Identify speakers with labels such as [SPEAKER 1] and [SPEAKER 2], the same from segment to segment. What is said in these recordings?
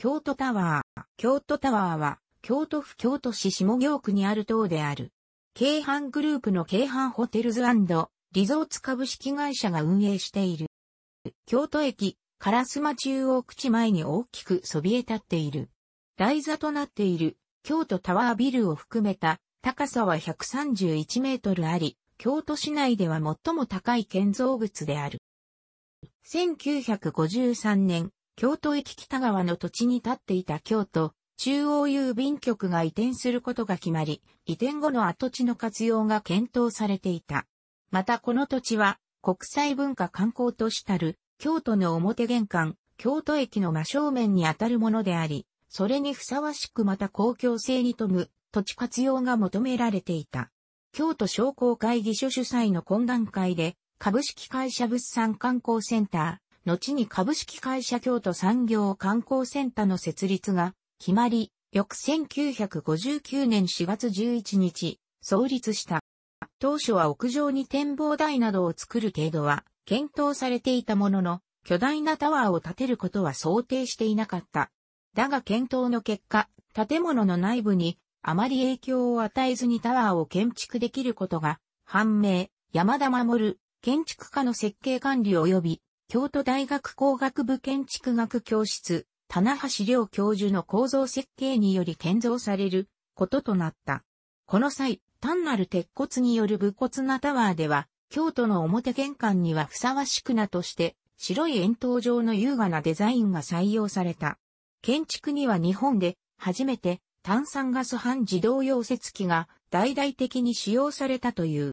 [SPEAKER 1] 京都タワー。京都タワーは、京都府京都市下京区にある塔である。京阪グループの京阪ホテルズリゾーツ株式会社が運営している。京都駅、カラスマ中央口前に大きくそびえ立っている。台座となっている京都タワービルを含めた高さは131メートルあり、京都市内では最も高い建造物である。1953年、京都駅北側の土地に立っていた京都中央郵便局が移転することが決まり、移転後の跡地の活用が検討されていた。またこの土地は国際文化観光都市たる京都の表玄関、京都駅の真正面にあたるものであり、それにふさわしくまた公共性に富む土地活用が求められていた。京都商工会議所主催の懇談会で、株式会社物産観光センター、後に株式会社京都産業観光センターの設立が決まり、翌1959年4月11日、創立した。当初は屋上に展望台などを作る程度は検討されていたものの、巨大なタワーを建てることは想定していなかった。だが検討の結果、建物の内部にあまり影響を与えずにタワーを建築できることが判明、山田守、建築家の設計管理及び京都大学工学部建築学教室、棚橋亮教授の構造設計により建造されることとなった。この際、単なる鉄骨による武骨なタワーでは、京都の表玄関にはふさわしくなとして、白い円筒状の優雅なデザインが採用された。建築には日本で初めて炭酸ガス半自動溶接機が大々的に使用されたという。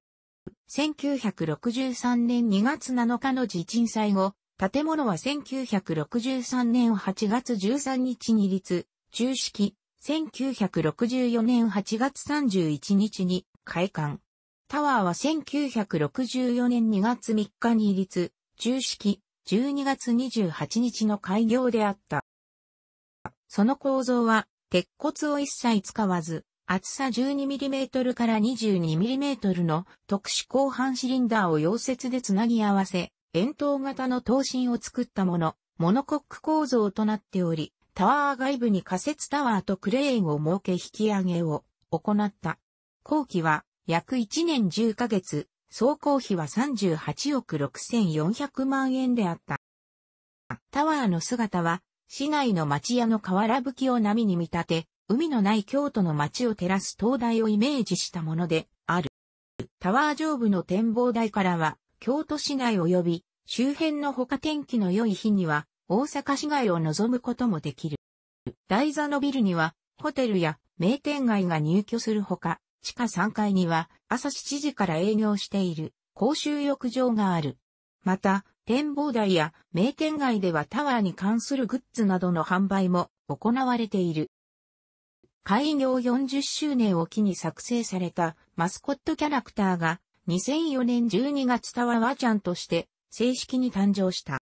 [SPEAKER 1] 1963年2月7日の地鎮災後、建物は1963年8月13日に立、中式、1964年8月31日に開館。タワーは1964年2月3日に立、中式、12月28日の開業であった。その構造は、鉄骨を一切使わず、厚さ 12mm から 22mm の特殊鋼板シリンダーを溶接でつなぎ合わせ、円筒型の刀身を作ったもの、モノコック構造となっており、タワー外部に仮設タワーとクレーンを設け引き上げを行った。後期は約1年10ヶ月、総工費は38億6400万円であった。タワーの姿は市内の町屋の瓦吹きを波に見立て、海のない京都の街を照らす灯台をイメージしたものである。タワー上部の展望台からは、京都市内及び周辺の他天気の良い日には、大阪市街を望むこともできる。台座のビルには、ホテルや名店街が入居するほか、地下3階には朝7時から営業している公衆浴場がある。また、展望台や名店街ではタワーに関するグッズなどの販売も行われている。開業40周年を機に作成されたマスコットキャラクターが2004年12月タワワちゃんとして正式に誕生した。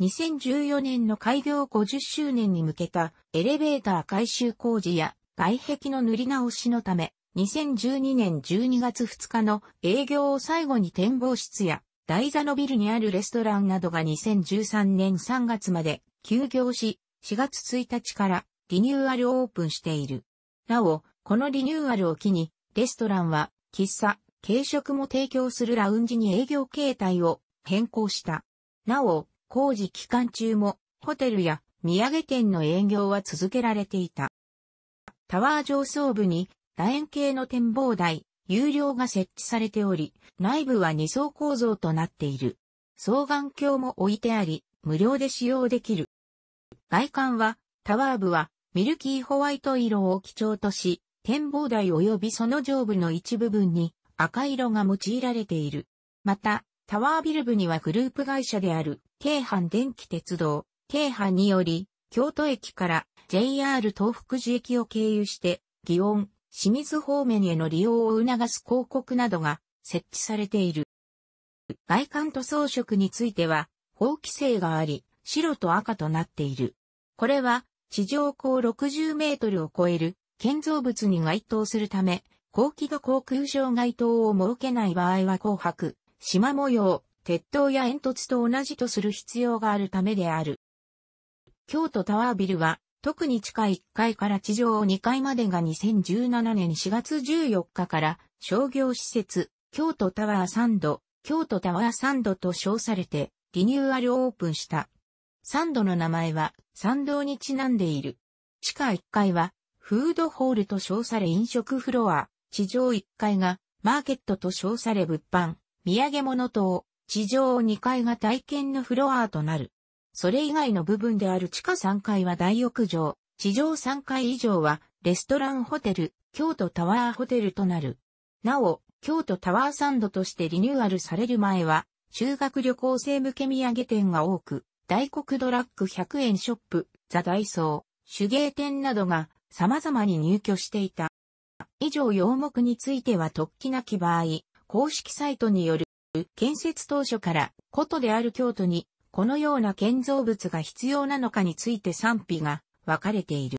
[SPEAKER 1] 2014年の開業50周年に向けたエレベーター改修工事や外壁の塗り直しのため、2012年12月2日の営業を最後に展望室や台座のビルにあるレストランなどが2013年3月まで休業し、4月1日からリニューアルオープンしている。なお、このリニューアルを機に、レストランは、喫茶、軽食も提供するラウンジに営業形態を変更した。なお、工事期間中も、ホテルや土産店の営業は続けられていた。タワー上層部に楕円形の展望台、有料が設置されており、内部は二層構造となっている。双眼鏡も置いてあり、無料で使用できる。外観は、タワー部はミルキーホワイト色を基調とし、展望台及びその上部の一部分に赤色が用いられている。また、タワービル部にはグループ会社である、京阪電気鉄道、京阪により、京都駅から JR 東福寺駅を経由して、祇園、清水方面への利用を促す広告などが設置されている。外観と装飾については、法規制があり、白と赤となっている。これは、地上高60メートルを超える建造物に該当するため、高機度航空障害当を設けない場合は紅白、縞模様、鉄塔や煙突と同じとする必要があるためである。京都タワービルは、特に地下1階から地上2階までが2017年4月14日から商業施設、京都タワーサンド、京都タワーサンドと称されてリニューアルオープンした。サンドの名前はサンドにちなんでいる。地下1階はフードホールと称され飲食フロア、地上1階がマーケットと称され物販、土産物等、地上2階が体験のフロアとなる。それ以外の部分である地下3階は大浴場、地上3階以上はレストランホテル、京都タワーホテルとなる。なお、京都タワーサンドとしてリニューアルされる前は、修学旅行生向け土産店が多く、大黒ドラッグ100円ショップ、ザ・ダイソー、手芸店などが様々に入居していた。以上要目については特起なき場合、公式サイトによる建設当初から古都である京都にこのような建造物が必要なのかについて賛否が分かれている。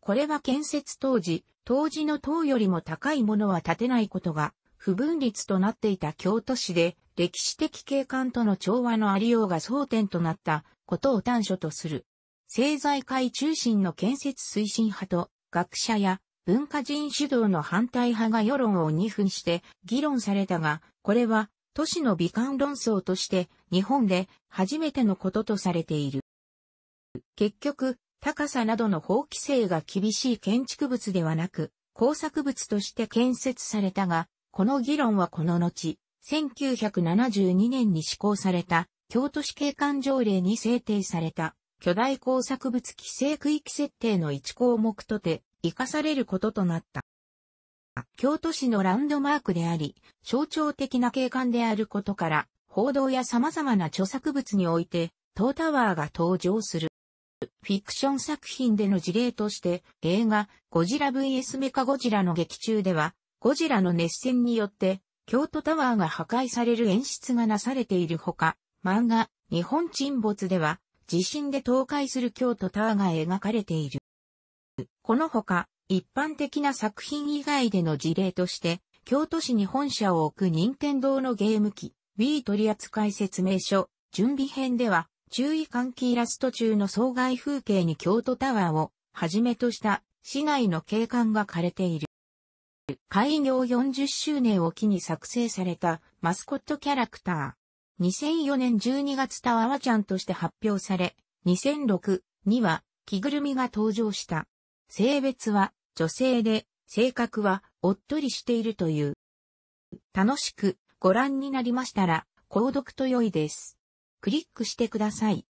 [SPEAKER 1] これは建設当時、当時の塔よりも高いものは建てないことが不分立となっていた京都市で歴史的景観との調和のありようが争点となったことを短所とする。政財界中心の建設推進派と学者や文化人主導の反対派が世論を二分して議論されたが、これは都市の美観論争として日本で初めてのこととされている。結局、高さなどの法規制が厳しい建築物ではなく、工作物として建設されたが、この議論はこの後、1972年に施行された京都市景観条例に制定された巨大工作物規制区域設定の1項目とて生かされることとなった。京都市のランドマークであり、象徴的な景観であることから、報道や様々な著作物において、トータワーが登場する。フィクション作品での事例として、映画、ゴジラ vs メカゴジラの劇中では、ゴジラの熱戦によって、京都タワーが破壊される演出がなされているほか、漫画、日本沈没では、地震で倒壊する京都タワーが描かれている。このほか、一般的な作品以外での事例として、京都市に本社を置く任天堂のゲーム機、Wii 取扱説明書、準備編では、注意喚起イラスト中の総害風景に京都タワーをはじめとした市内の景観が枯れている。開業40周年を機に作成されたマスコットキャラクター。2004年12月タワワちゃんとして発表され、2006には着ぐるみが登場した。性別は女性で、性格はおっとりしているという。楽しくご覧になりましたら、購読と良いです。クリックしてください。